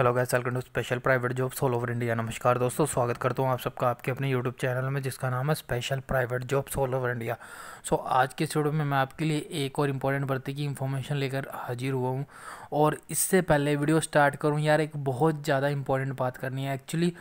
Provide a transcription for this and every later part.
hello guys welcome to special private jobs all over India नमस्कार दोस्तों स्वागत करता हूँ आप सबका आपके अपने यूट्यूब चैनल में जिसका नाम है special private jobs all over India so आज के वीडियो में मैं आपके लिए एक और इम्पोर्टेंट भर्ती की इन्फॉर्मेशन लेकर हाजिर हुआ हूँ और इससे पहले वीडियो स्टार्ट करूँ यार एक बहुत ज़्यादा इंपॉर्टेंट बात करनी है एक्चुअली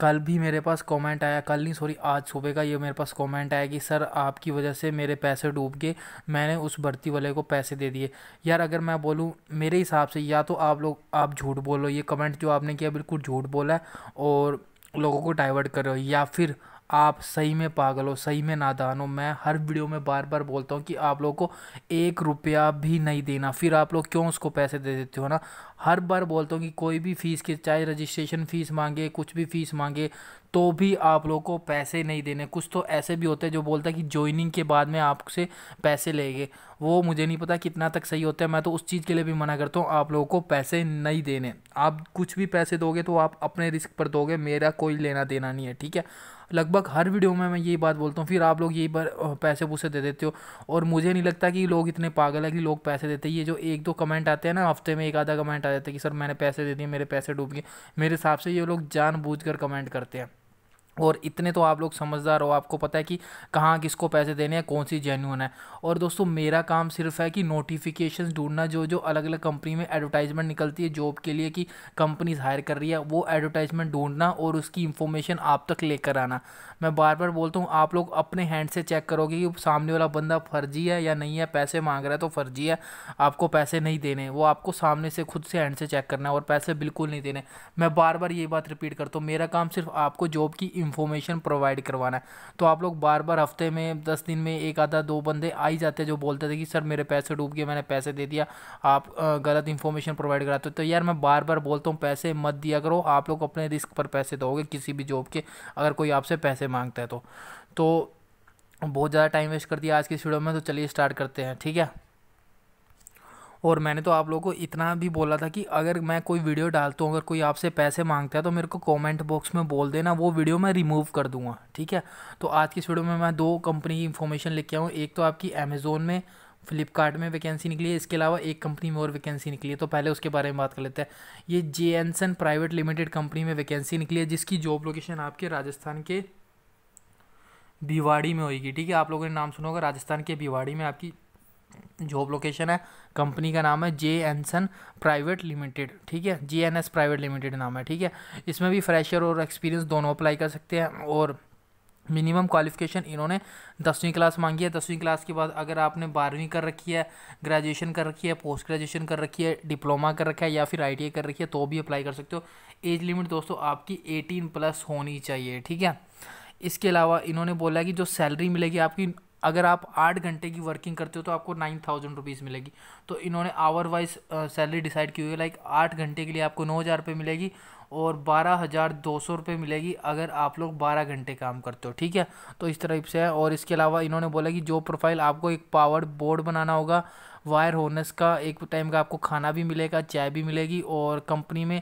कल भी मेरे पास कमेंट आया कल नहीं सॉरी आज सुबह का ये मेरे पास कमेंट आया कि सर आपकी वजह से मेरे पैसे डूब गए मैंने उस भर्ती वाले को पैसे दे दिए यार अगर मैं बोलूँ मेरे हिसाब से या तो आप लोग आप झूठ बोलो ये कमेंट जो आपने किया बिल्कुल झूठ बोला है और लोगों को डाइवर्ट करो या फिर आप सही में पागल हो सही में नादान हो मैं हर वीडियो में बार बार बोलता हूँ कि आप लोगों को एक रुपया भी नहीं देना फिर आप लोग क्यों उसको पैसे दे देते हो ना हर बार बोलता हूँ कि कोई भी फ़ीस के चाहे रजिस्ट्रेशन फ़ीस मांगे कुछ भी फ़ीस मांगे तो भी आप लोग को पैसे नहीं देने कुछ तो ऐसे भी होते हैं जो बोलता है कि ज्वाइनिंग के बाद में आपसे पैसे लेंगे वो मुझे नहीं पता कितना तक सही होता है मैं तो उस चीज़ के लिए भी मना करता हूँ आप लोगों को पैसे नहीं देने आप कुछ भी पैसे दोगे तो आप अपने रिस्क पर दोगे मेरा कोई लेना देना नहीं है ठीक है लगभग हर वीडियो में मैं यही बात बोलता हूँ फिर आप लोग यही पर पैसे पुसे दे देते हो और मुझे नहीं लगता कि लोग इतने पागल है कि लोग पैसे देते ये जो एक दो कमेंट आते हैं ना हफ्ते में एक आधा कमेंट आ जाता है कि सर मैंने पैसे दे दिए मेरे पैसे डूब गए मेरे हिसाब से ये लोग जानबूझ कर कमेंट करते हैं और इतने तो आप लोग समझदार हो आपको पता है कि कहाँ किसको पैसे देने हैं कौन सी जेन्यून है और दोस्तों मेरा काम सिर्फ है कि नोटिफिकेशंस ढूंढना जो जो अलग अलग कंपनी में एडवर्टाइजमेंट निकलती है जॉब के लिए कि कंपनीज हायर कर रही है वो एडवर्टाइजमेंट ढूंढना और उसकी इन्फॉर्मेशन आप तक लेकर आना मैं बार बार बोलता हूँ आप लोग अपने हैंड से चेक करोगे कि सामने वाला बंदा फर्जी है या नहीं है पैसे मांग रहा है तो फर्जी है आपको पैसे नहीं देने वो आपको सामने से खुद से हैंड से चेक करना है और पैसे बिल्कुल नहीं देने मैं बार बार ये बात रिपीट करता हूँ मेरा काम सिर्फ आपको जॉब की इन्फॉर्मेशन प्रोवाइड करवाना है तो आप लोग बार बार हफ्ते में दस दिन में एक आधा दो बंदे आ ही जाते जो बोलते थे कि सर मेरे पैसे डूब गए मैंने पैसे दे दिया आप गलत इन्फॉर्मेशन प्रोवाइड कराते हो तो यार मैं बार बार बोलता हूँ पैसे मत दिया करो आप लोग अपने रिस्क पर पैसे दोगे किसी भी जॉब के अगर कोई आपसे पैसे मांगता है तो, तो बहुत ज़्यादा टाइम वेस्ट कर दिया आज की वीडियो में तो चलिए स्टार्ट करते हैं ठीक है और मैंने तो आप लोगों को इतना भी बोला था कि अगर मैं कोई वीडियो डालता हूँ अगर कोई आपसे पैसे मांगता है तो मेरे को कमेंट बॉक्स में बोल देना वो वीडियो मैं रिमूव कर दूँगा ठीक है तो आज की इस वीडियो में मैं दो कंपनी की इन्फॉर्मेशन लेके आऊँ एक तो आपकी अमेज़ोन में फ्लिपकार्ट में वैकेंसी निकली है इसके अलावा एक कंपनी में और वैकेंसी निकली है तो पहले उसके बारे में बात कर लेते हैं ये जे प्राइवेट लिमिटेड कंपनी में वैकेंसी निकली है जिसकी जॉब लोकेशन आपके राजस्थान के भिवाड़ी में होगी ठीक है आप लोगों ने नाम सुना होगा राजस्थान के भिवाड़ी में आपकी जॉब लोकेशन है कंपनी का नाम है जे एनसन प्राइवेट लिमिटेड ठीक है J N S private limited नाम है ठीक है इसमें भी फ्रेशर और एक्सपीरियंस दोनों अप्लाई कर सकते हैं और मिनिमम क्वालिफिकेशन इन्होंने दसवीं क्लास मांगी है दसवीं क्लास के बाद अगर आपने बारहवीं कर रखी है ग्रेजुएशन कर रखी है पोस्ट ग्रेजुएशन कर रखी है डिप्लोमा कर रखा है या फिर आई कर रखी है तो भी अप्लाई कर सकते हो एज लिमिट दोस्तों आपकी एटीन प्लस होनी चाहिए ठीक है इसके अलावा इन्होंने बोला कि जो सैलरी मिलेगी आपकी अगर आप आठ घंटे की वर्किंग करते हो तो आपको नाइन थाउजेंड रुपीज़ मिलेगी तो इन्होंने आवर वाइज सैलरी डिसाइड की हुई है लाइक आठ घंटे के लिए आपको नौ हज़ार रुपये मिलेगी और बारह हज़ार दो सौ रुपये मिलेगी अगर आप लोग बारह घंटे काम करते हो ठीक है तो इस तरह से है और इसके अलावा इन्होंने बोला कि जो प्रोफाइल आपको एक पावर बोर्ड बनाना होगा वायर होनेस का एक टाइम का आपको खाना भी मिलेगा चाय भी मिलेगी और कंपनी में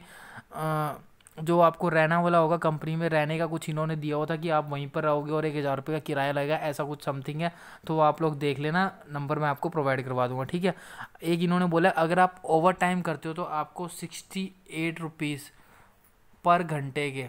आ, जो आपको रहना वाला होगा कंपनी में रहने का कुछ इन्होंने दिया हुआ था कि आप वहीं पर रहोगे और एक हज़ार रुपये का किराया लगेगा ऐसा कुछ समथिंग है तो आप लोग देख लेना नंबर मैं आपको प्रोवाइड करवा दूंगा ठीक है एक इन्होंने बोला अगर आप ओवर टाइम करते हो तो आपको सिक्सटी एट रुपीज़ पर घंटे के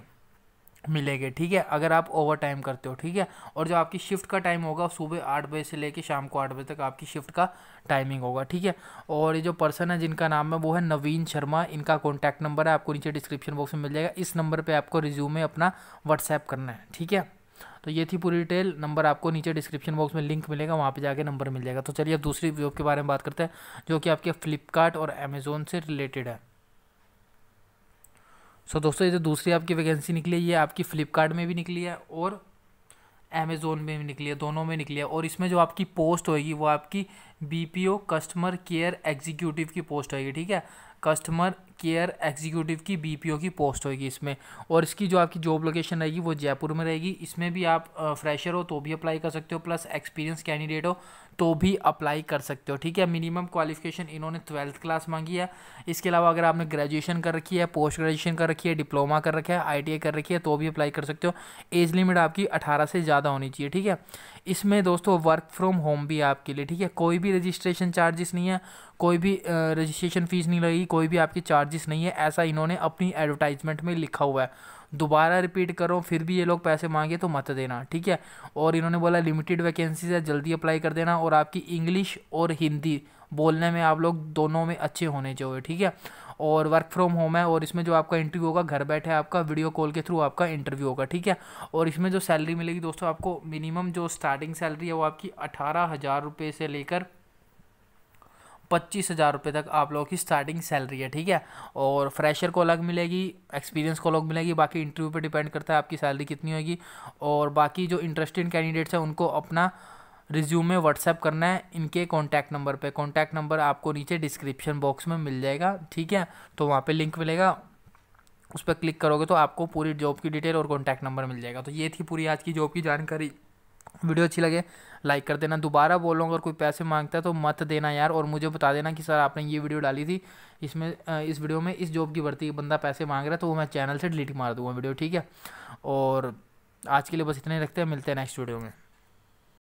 मिलेंगे ठीक है अगर आप ओवर टाइम करते हो ठीक है और जो आपकी शिफ्ट का टाइम होगा सुबह आठ बजे से लेकर शाम को आठ बजे तक आपकी शिफ्ट का टाइमिंग होगा ठीक है और ये जो पर्सन है जिनका नाम है वो है नवीन शर्मा इनका कॉन्टैक्ट नंबर है आपको नीचे डिस्क्रिप्शन बॉक्स में मिल जाएगा इस नंबर पर आपको रिज्यूमे अपना व्हाट्सएप करना है ठीक है तो ये थी पूरी डिटेल नंबर आपको नीचे डिस्क्रिप्शन बॉक्स में लिंक मिलेगा वहाँ पे जाके नंबर मिल जाएगा तो चलिए अब दूसरी जॉब के बारे में बात करते हैं जो कि आपके फ्लिपकार्ट और अमेज़ोन से रिलेटेड है सो दोस्तों ये जो दूसरी आपकी वैकेंसी निकली है ये आपकी फ्लिपकार्ट में भी निकली है और अमेज़ोन में भी निकली है दोनों में निकली है और इसमें जो आपकी पोस्ट होगी वो आपकी बीपीओ कस्टमर केयर एग्जीक्यूटिव की पोस्ट होगी ठीक है कस्टमर केयर एग्जीक्यूटिव की बीपीओ की पोस्ट होगी इसमें और इसकी जो आपकी जॉब लोकेशन रहेगी वो जयपुर में रहेगी इसमें भी आप फ्रेशर हो तो भी अप्लाई कर सकते हो प्लस एक्सपीरियंस कैंडिडेट हो तो भी अप्लाई कर सकते हो ठीक है मिनिमम क्वालिफिकेशन इन्होंने ट्वेल्थ क्लास मांगी है इसके अलावा अगर आपने ग्रेजुएशन कर रखी है पोस्ट ग्रेजुएशन कर रखी है डिप्लोमा कर रखा है आई कर रखी है तो भी अप्लाई कर सकते हो एज लिमिट आपकी अठारह से ज़्यादा होनी चाहिए ठीक है इसमें दोस्तों वर्क फ्रॉम होम भी आपके लिए ठीक है कोई भी रजिस्ट्रेशन चार्जेस नहीं है कोई भी रजिस्ट्रेशन फ़ीस नहीं लगेगी कोई भी आपके चार्जेस नहीं है ऐसा इन्होंने अपनी एडवर्टाइजमेंट में लिखा हुआ है दोबारा रिपीट करो फिर भी ये लोग पैसे मांगे तो मत देना ठीक है और इन्होंने बोला लिमिटेड वैकेंसीज है जल्दी अप्लाई कर देना और आपकी इंग्लिश और हिंदी बोलने में आप लोग दोनों में अच्छे होने चाहिए ठीक है और वर्क फ्रॉम होम है और इसमें जो आपका इंटरव्यू होगा घर बैठे आपका वीडियो कॉल के थ्रू आपका इंटरव्यू होगा ठीक है और इसमें जो सैलरी मिलेगी दोस्तों आपको मिनिमम जो स्टार्टिंग सैलरी है वो आपकी अठारह हज़ार रुपये से लेकर पच्चीस हज़ार रुपये तक आप लोगों की स्टार्टिंग सैलरी है ठीक है और फ्रेशर को अलग मिलेगी एक्सपीरियंस को अलग मिलेगी बाकी इंटरव्यू पे डिपेंड करता है आपकी सैलरी कितनी होगी और बाकी जो इंटरेस्टेड कैंडिडेट्स हैं उनको अपना रिज्यूमे व्हाट्सएप करना है इनके कॉन्टैक्ट नंबर पे कॉन्टैक्ट नंबर आपको नीचे डिस्क्रिप्शन बॉक्स में मिल जाएगा ठीक है तो वहाँ पे लिंक मिलेगा उस पर क्लिक करोगे तो आपको पूरी जॉब की डिटेल और कॉन्टैक्ट नंबर मिल जाएगा तो ये थी पूरी आज की जॉब की जानकारी वीडियो अच्छी लगे लाइक कर देना दोबारा बोलो अगर कोई पैसे मांगता है तो मत देना यार और मुझे बता देना कि सर आपने ये वीडियो डाली थी इसमें इस वीडियो में इस जॉब की भर्ती बंदा पैसे मांग रहा है तो वो मैं चैनल से डिलीट मार दूँगा वीडियो ठीक है और आज के लिए बस इतने रखते हैं मिलते हैं नेक्स्ट वीडियो में